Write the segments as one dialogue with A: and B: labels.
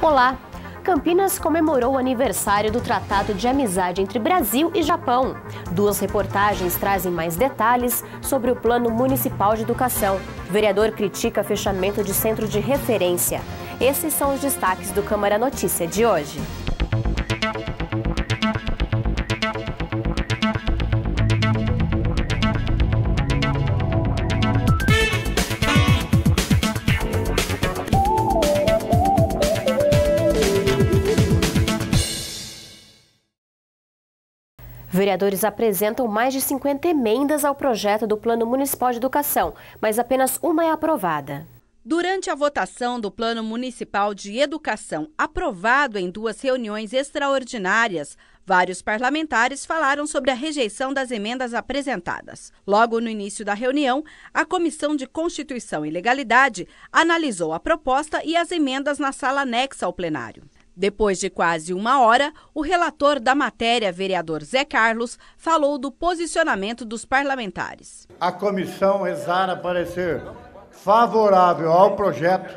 A: Olá! Campinas comemorou o aniversário do Tratado de Amizade entre Brasil e Japão. Duas reportagens trazem mais detalhes sobre o Plano Municipal de Educação. O vereador critica fechamento de centro de referência. Esses são os destaques do Câmara Notícia de hoje. Vereadores apresentam mais de 50 emendas ao projeto do Plano Municipal de Educação, mas apenas uma é aprovada.
B: Durante a votação do Plano Municipal de Educação, aprovado em duas reuniões extraordinárias, vários parlamentares falaram sobre a rejeição das emendas apresentadas. Logo no início da reunião, a Comissão de Constituição e Legalidade analisou a proposta e as emendas na sala anexa ao plenário. Depois de quase uma hora, o relator da matéria, vereador Zé Carlos, falou do posicionamento dos parlamentares.
C: A comissão exara parecer favorável ao projeto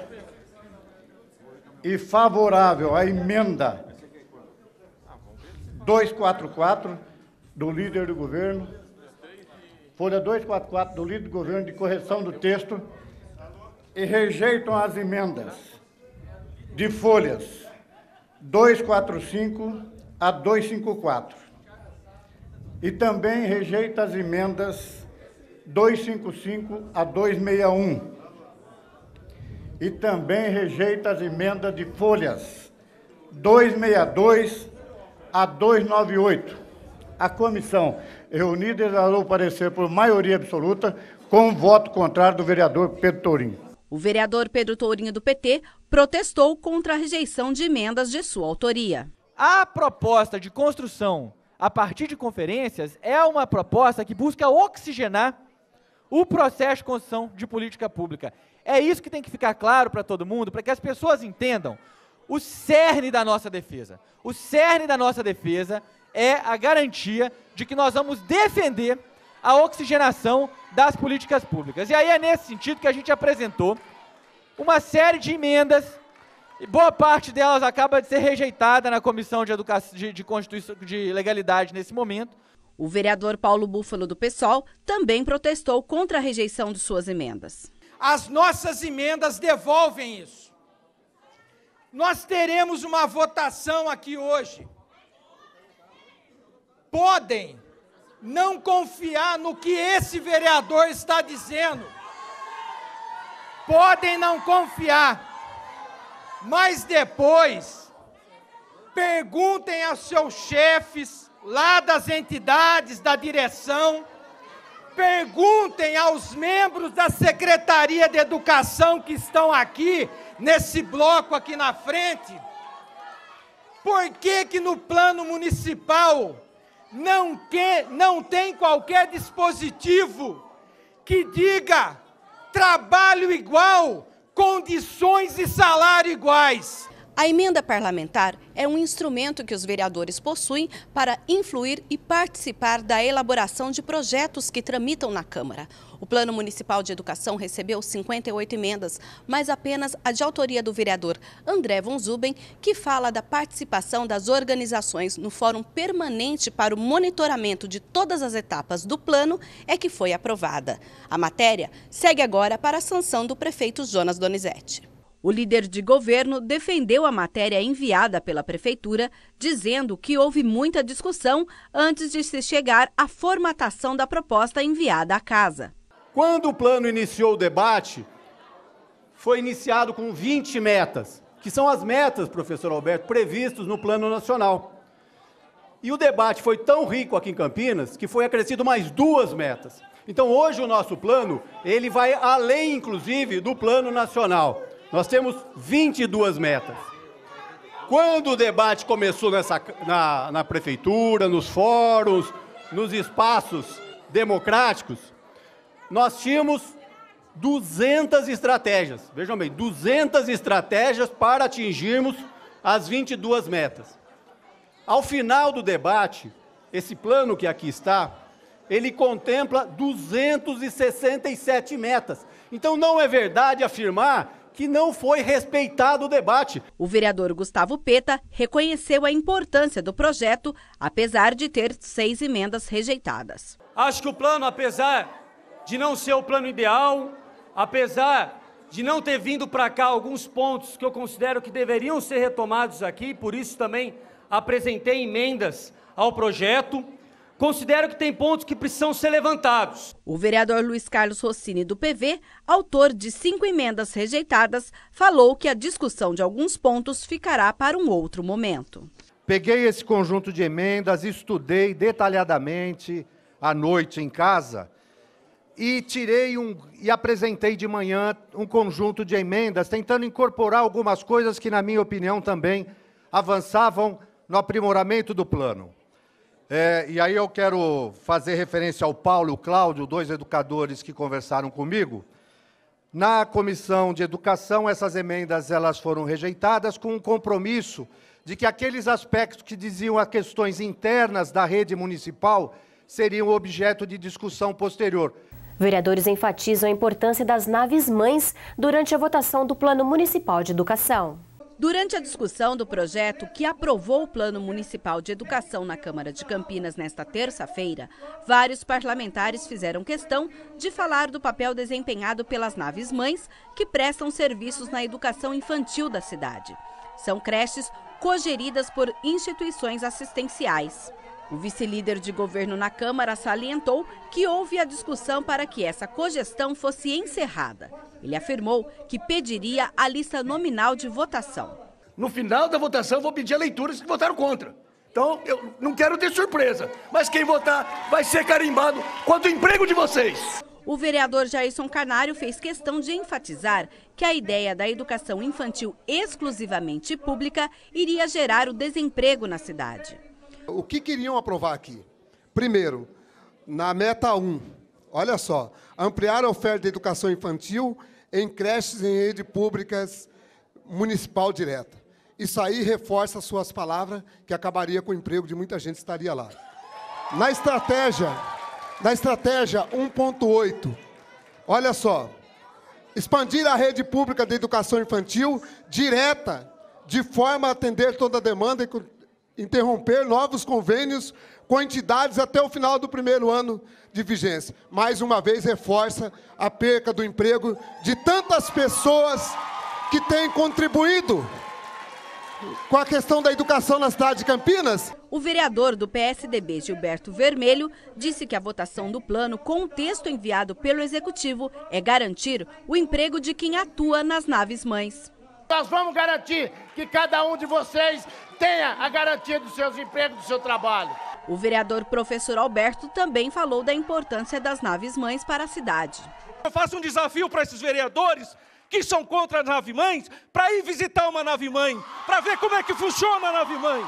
C: e favorável à emenda 244 do líder do governo, folha 244 do líder do governo de correção do texto e rejeitam as emendas de folhas 245 a 254. E também rejeita as emendas 255 a 261. E também rejeita as emendas de folhas 262 a 298. A comissão reunida exalou o parecer por maioria absoluta, com o voto contrário do vereador Pedro Tourinho.
B: O vereador Pedro Tourinho do PT protestou contra a rejeição de emendas de sua autoria. A proposta de construção a
D: partir de conferências é uma proposta que busca oxigenar o processo de construção de política pública. É isso que tem que ficar claro para todo mundo, para que as pessoas entendam o cerne da nossa defesa. O cerne da nossa defesa é a garantia de que nós vamos defender a oxigenação das políticas públicas. E aí é nesse sentido que a gente apresentou uma série de emendas, e boa
B: parte delas acaba de ser rejeitada na Comissão de, Educação, de, de Constituição de Legalidade nesse momento. O vereador Paulo Búfalo do PSOL também protestou contra a rejeição de suas emendas.
D: As nossas emendas devolvem isso. Nós teremos uma votação aqui hoje. Podem não confiar no que esse vereador está dizendo. Podem não confiar, mas depois perguntem aos seus chefes lá das entidades, da direção, perguntem aos membros da Secretaria de Educação que estão aqui, nesse bloco aqui na frente, por que que no plano municipal não, que, não tem qualquer dispositivo que diga
B: trabalho igual, condições e salário iguais. A emenda parlamentar é um instrumento que os vereadores possuem para influir e participar da elaboração de projetos que tramitam na Câmara. O Plano Municipal de Educação recebeu 58 emendas, mas apenas a de autoria do vereador André Von Zuben, que fala da participação das organizações no Fórum Permanente para o monitoramento de todas as etapas do plano, é que foi aprovada. A matéria segue agora para a sanção do prefeito Jonas Donizete. O líder de governo defendeu a matéria enviada pela prefeitura, dizendo que houve muita discussão antes de se chegar à formatação da proposta enviada à casa.
C: Quando o plano iniciou o debate, foi iniciado com 20 metas, que são as metas, professor Alberto, previstas no Plano Nacional. E o debate foi tão rico aqui em Campinas que foi acrescido mais duas metas. Então hoje o nosso plano, ele vai além inclusive do Plano Nacional. Nós temos 22 metas. Quando o debate começou nessa, na, na prefeitura, nos fóruns, nos espaços democráticos, nós tínhamos 200 estratégias. Vejam bem, 200 estratégias para atingirmos as 22 metas. Ao final do debate, esse plano que aqui está, ele contempla 267 metas. Então não é verdade afirmar que não foi respeitado o debate. O
B: vereador Gustavo Peta reconheceu a importância do projeto, apesar de ter seis emendas rejeitadas.
D: Acho que o plano, apesar de não ser o plano ideal, apesar de não ter vindo para cá alguns pontos que eu considero que deveriam ser retomados aqui, por isso também apresentei emendas ao projeto
B: considero que tem pontos que precisam ser levantados. O vereador Luiz Carlos Rossini, do PV, autor de cinco emendas rejeitadas, falou que a discussão de alguns pontos
C: ficará para um outro momento. Peguei esse conjunto de emendas, estudei detalhadamente à noite em casa e tirei um e apresentei de manhã um conjunto de emendas tentando incorporar algumas coisas que na minha opinião também avançavam no aprimoramento do plano. É, e aí eu quero fazer referência ao Paulo e o Cláudio, dois educadores que conversaram comigo. Na comissão de educação, essas emendas elas foram rejeitadas com um compromisso de que aqueles aspectos que diziam a questões internas da rede municipal seriam objeto de discussão posterior.
A: Vereadores enfatizam a importância das naves mães durante a votação do Plano Municipal de Educação.
C: Durante
B: a discussão do projeto que aprovou o Plano Municipal de Educação na Câmara de Campinas nesta terça-feira, vários parlamentares fizeram questão de falar do papel desempenhado pelas naves mães que prestam serviços na educação infantil da cidade. São creches cogeridas por instituições assistenciais. O vice-líder de governo na Câmara salientou que houve a discussão para que essa cogestão fosse encerrada. Ele afirmou que pediria a lista nominal de votação. No final da votação, eu vou pedir a leitura se que votaram contra. Então, eu não quero ter surpresa,
D: mas quem votar vai ser carimbado quanto o emprego de vocês.
B: O vereador Jairson Canário fez questão de enfatizar que a ideia da educação infantil exclusivamente pública iria gerar o desemprego na cidade
C: o que queriam aprovar aqui? Primeiro, na meta 1, olha só, ampliar a oferta de educação infantil em creches em rede públicas municipal direta. Isso aí reforça suas palavras, que acabaria com o emprego de muita gente que estaria lá. Na estratégia, na estratégia 1.8, olha só, expandir a rede pública de educação infantil direta, de forma a atender toda a demanda e interromper novos convênios com entidades até o final do primeiro ano de vigência. Mais uma vez, reforça a perca do emprego de tantas pessoas que têm contribuído com a questão da educação na cidade de Campinas. O
B: vereador do PSDB, Gilberto Vermelho, disse que a votação do plano com o texto enviado pelo Executivo é garantir o emprego de quem atua nas naves mães. Nós vamos garantir que cada um de vocês tenha a garantia dos seus empregos, do seu trabalho. O vereador professor Alberto também falou da importância das naves mães para a cidade. Eu faço um
D: desafio para esses vereadores que são contra as nave mães para ir visitar uma nave mãe, para ver como é que funciona a nave mãe.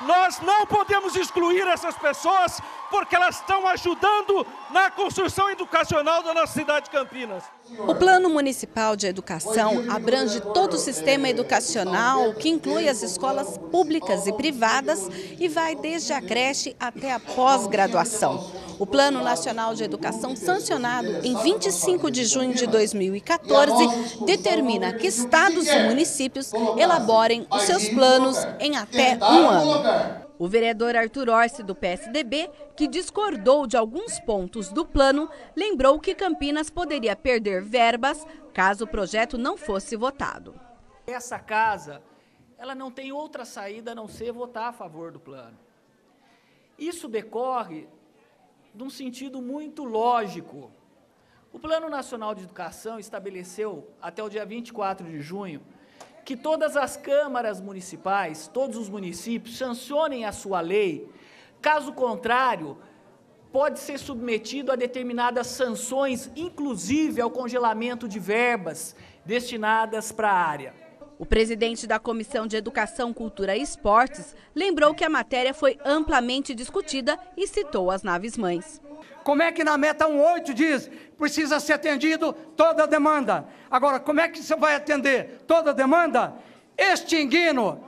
D: Nós não podemos excluir essas pessoas porque elas estão ajudando na construção educacional da nossa cidade de Campinas.
B: O Plano Municipal de Educação abrange todo o sistema educacional, que inclui as escolas públicas e privadas e vai desde a creche até a pós-graduação. O Plano Nacional de Educação, sancionado em 25 de junho de 2014, determina que estados e municípios elaborem os seus planos em até um ano. O vereador Arthur Orsi, do PSDB, que discordou de alguns pontos do plano, lembrou que Campinas poderia perder verbas caso o projeto não fosse votado.
D: Essa casa ela não tem outra saída a não ser votar a favor do plano. Isso decorre de um sentido muito lógico. O Plano Nacional de Educação estabeleceu, até o dia 24 de junho, que todas as câmaras municipais, todos os municípios, sancionem a sua lei. Caso contrário, pode ser submetido a determinadas sanções, inclusive ao
B: congelamento de verbas destinadas para a área. O presidente da Comissão de Educação, Cultura e Esportes lembrou que a matéria foi amplamente discutida e citou as naves mães. Como é que
D: na meta 18 diz
B: precisa ser atendido
D: toda a demanda? Agora, como é que você vai atender toda a demanda? Extinguindo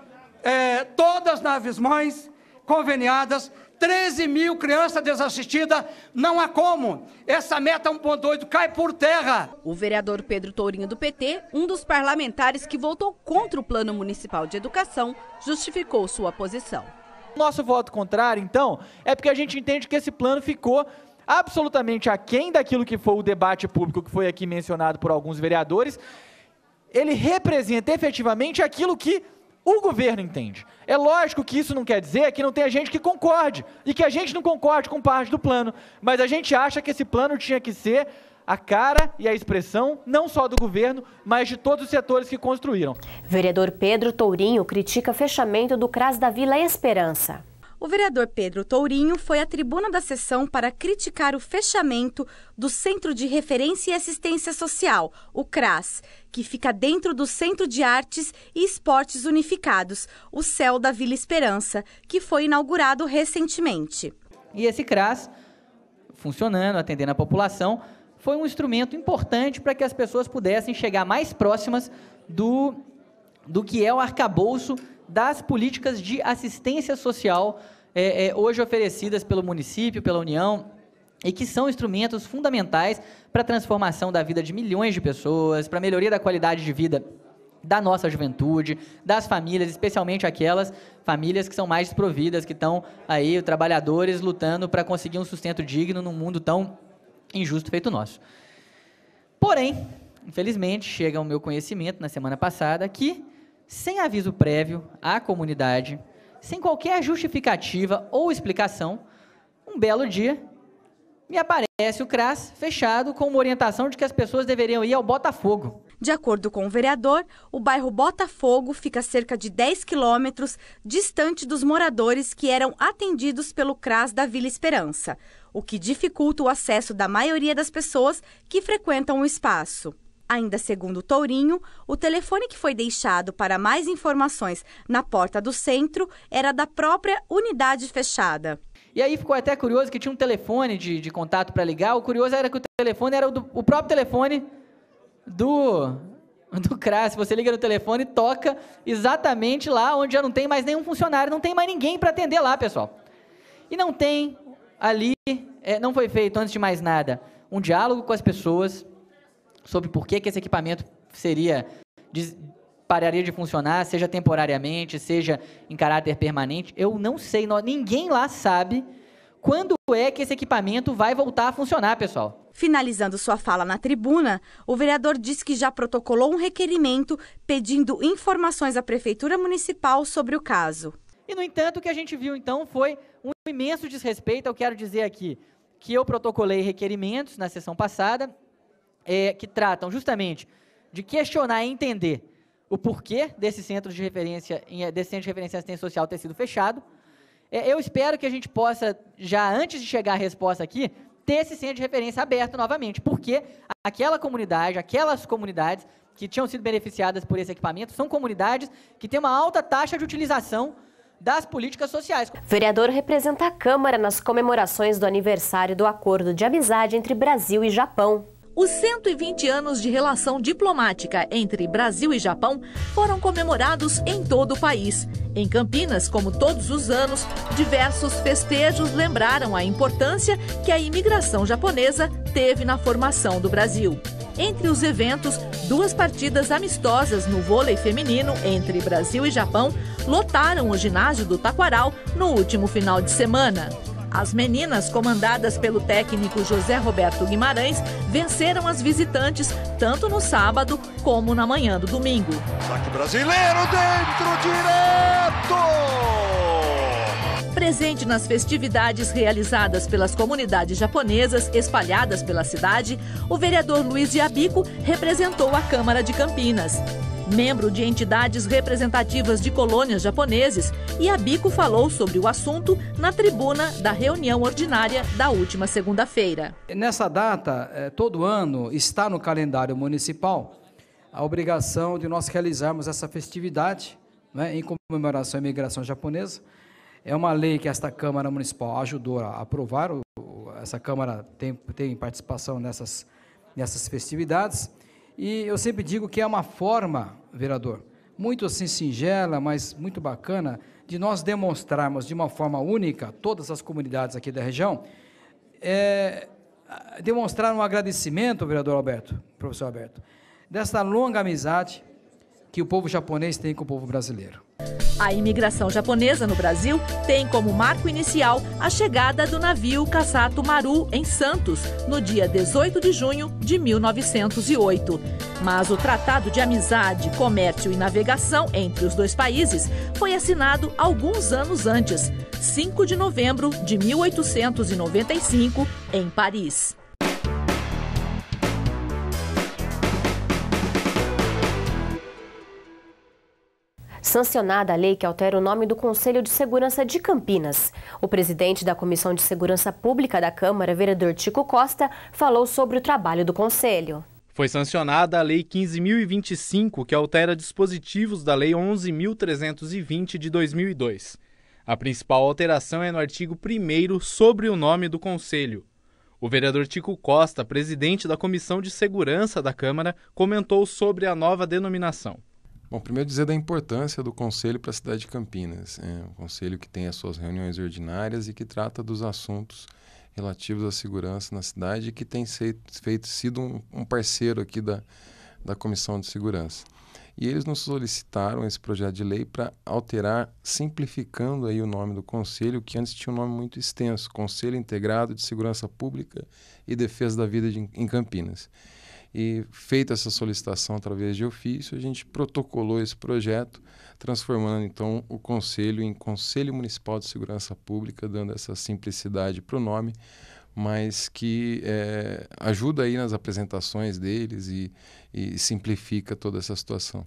D: é, todas as naves mães conveniadas 13 mil crianças desassistidas, não há como. Essa meta 1.8 cai por terra.
B: O vereador Pedro Tourinho do PT, um dos parlamentares que votou contra o Plano Municipal de Educação, justificou sua posição. Nosso voto contrário, então, é porque a
D: gente entende que esse plano ficou absolutamente aquém daquilo que foi o debate público que foi aqui mencionado por alguns vereadores. Ele representa efetivamente aquilo que o governo entende. É lógico que isso não quer dizer que não tenha gente que concorde e que a gente não concorde com parte do plano, mas a gente acha que esse plano tinha que ser a cara e a expressão não só do governo, mas de todos os setores que construíram.
A: Vereador Pedro Tourinho critica fechamento do CRAS da Vila Esperança. O vereador Pedro Tourinho foi à
B: tribuna da sessão para criticar o fechamento do Centro de Referência e Assistência Social, o CRAS, que fica dentro do Centro de Artes e Esportes Unificados, o CEL da Vila Esperança, que foi inaugurado recentemente. E esse CRAS,
E: funcionando, atendendo a população,
B: foi um instrumento importante
E: para que as pessoas pudessem chegar mais próximas do, do que é o arcabouço das políticas de assistência social é, é, hoje oferecidas pelo município, pela União, e que são instrumentos fundamentais para a transformação da vida de milhões de pessoas, para a melhoria da qualidade de vida da nossa juventude, das famílias, especialmente aquelas famílias que são mais desprovidas, que estão aí, trabalhadores, lutando para conseguir um sustento digno num mundo tão injusto feito nosso. Porém, infelizmente, chega ao meu conhecimento na semana passada que sem aviso prévio à comunidade, sem qualquer justificativa ou explicação, um belo dia me aparece o CRAS fechado com uma orientação de que as pessoas
B: deveriam ir ao Botafogo. De acordo com o vereador, o bairro Botafogo fica cerca de 10 quilômetros distante dos moradores que eram atendidos pelo CRAS da Vila Esperança, o que dificulta o acesso da maioria das pessoas que frequentam o espaço. Ainda segundo Tourinho, o telefone que foi deixado para mais informações na porta do centro era da própria unidade fechada. E aí ficou
E: até curioso que tinha um telefone de, de contato para ligar. O curioso era que o telefone era o, do, o próprio telefone do do CRAS. Você liga no telefone e toca exatamente lá onde já não tem mais nenhum funcionário, não tem mais ninguém para atender lá, pessoal. E não tem ali, é, não foi feito antes de mais nada, um diálogo com as pessoas, sobre por que, que esse equipamento seria pararia de funcionar, seja temporariamente, seja em caráter permanente. Eu não sei, ninguém lá sabe
B: quando é que esse equipamento vai voltar a funcionar, pessoal. Finalizando sua fala na tribuna, o vereador disse que já protocolou um requerimento pedindo informações à Prefeitura Municipal sobre o caso. E, no entanto, o que a gente viu então foi um imenso desrespeito,
E: eu quero dizer aqui, que eu protocolei requerimentos na sessão passada, é, que tratam justamente de questionar e entender o porquê desse centro de referência, desse centro de referência em assistência social ter sido fechado. É, eu espero que a gente possa, já antes de chegar a resposta aqui, ter esse centro de referência aberto novamente, porque aquela comunidade, aquelas comunidades que tinham sido beneficiadas por esse equipamento, são comunidades que têm uma alta taxa de utilização das políticas sociais.
A: Vereador representa a Câmara nas comemorações do aniversário do acordo de amizade entre Brasil e Japão. Os 120
F: anos de relação diplomática entre Brasil e Japão foram comemorados em todo o país. Em Campinas, como todos os anos, diversos festejos lembraram a importância que a imigração japonesa teve na formação do Brasil. Entre os eventos, duas partidas amistosas no vôlei feminino entre Brasil e Japão lotaram o ginásio do Taquaral no último final de semana. As meninas, comandadas pelo técnico José Roberto Guimarães, venceram as visitantes tanto no sábado como na manhã do domingo. Saque brasileiro dentro direto! Presente nas festividades realizadas pelas comunidades japonesas espalhadas pela cidade, o vereador Luiz Diabico representou a Câmara de Campinas membro de entidades representativas de colônias japoneses, Yabico falou sobre o assunto na tribuna da reunião ordinária da última segunda-feira.
A: Nessa data, eh, todo ano, está no calendário municipal a obrigação de nós realizarmos essa festividade né, em comemoração à imigração japonesa. É uma lei que esta Câmara Municipal ajudou a aprovar, essa Câmara tem, tem participação nessas, nessas festividades. E eu sempre digo que é uma forma, vereador, muito assim singela, mas muito bacana, de nós demonstrarmos de uma forma única, todas as comunidades aqui da região, é, demonstrar um agradecimento, vereador Alberto, professor Alberto, desta longa amizade que o povo japonês tem com o povo brasileiro.
F: A imigração japonesa no Brasil tem como marco inicial a chegada do navio Kasato Maru em Santos, no dia 18 de junho de 1908. Mas o Tratado de Amizade, Comércio e Navegação entre os dois países foi assinado alguns anos antes, 5 de novembro de 1895, em Paris.
A: sancionada a lei que altera o nome do Conselho de Segurança de Campinas. O presidente da Comissão de Segurança Pública da Câmara, vereador Tico Costa, falou sobre o trabalho do Conselho.
F: Foi
D: sancionada a Lei 15.025, que altera dispositivos da Lei 11.320 de 2002. A principal alteração é no artigo 1 sobre o nome do Conselho. O vereador Tico Costa, presidente da Comissão de Segurança da Câmara, comentou sobre a nova denominação. Bom, primeiro dizer da importância do Conselho para a cidade de Campinas. É um conselho que tem as suas reuniões ordinárias e que trata dos assuntos relativos à segurança na cidade e que tem feito, feito sido um, um, parceiro aqui da, da Comissão de Segurança. E eles nos solicitaram esse projeto de lei para alterar, simplificando aí o nome do Conselho, que antes tinha um nome muito extenso, Conselho Integrado de Segurança Pública e Defesa da Vida de, em Campinas. E feita essa solicitação através de ofício, a gente protocolou esse projeto, transformando então o conselho em Conselho Municipal de Segurança Pública, dando essa simplicidade para o nome, mas que é, ajuda aí nas apresentações deles e, e simplifica toda essa situação.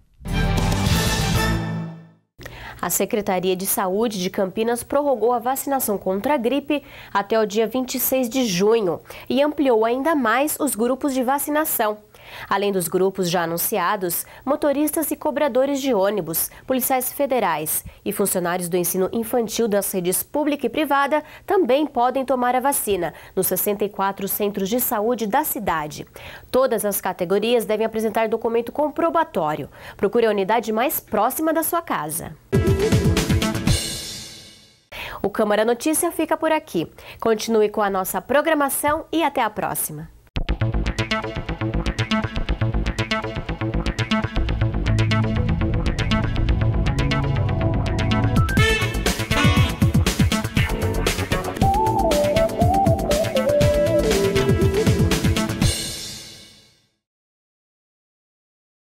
A: A Secretaria de Saúde de Campinas prorrogou a vacinação contra a gripe até o dia 26 de junho e ampliou ainda mais os grupos de vacinação. Além dos grupos já anunciados, motoristas e cobradores de ônibus, policiais federais e funcionários do ensino infantil das redes pública e privada também podem tomar a vacina nos 64 centros de saúde da cidade. Todas as categorias devem apresentar documento comprobatório. Procure a unidade mais próxima da sua casa. O Câmara Notícia fica por aqui. Continue com a nossa programação e até a próxima.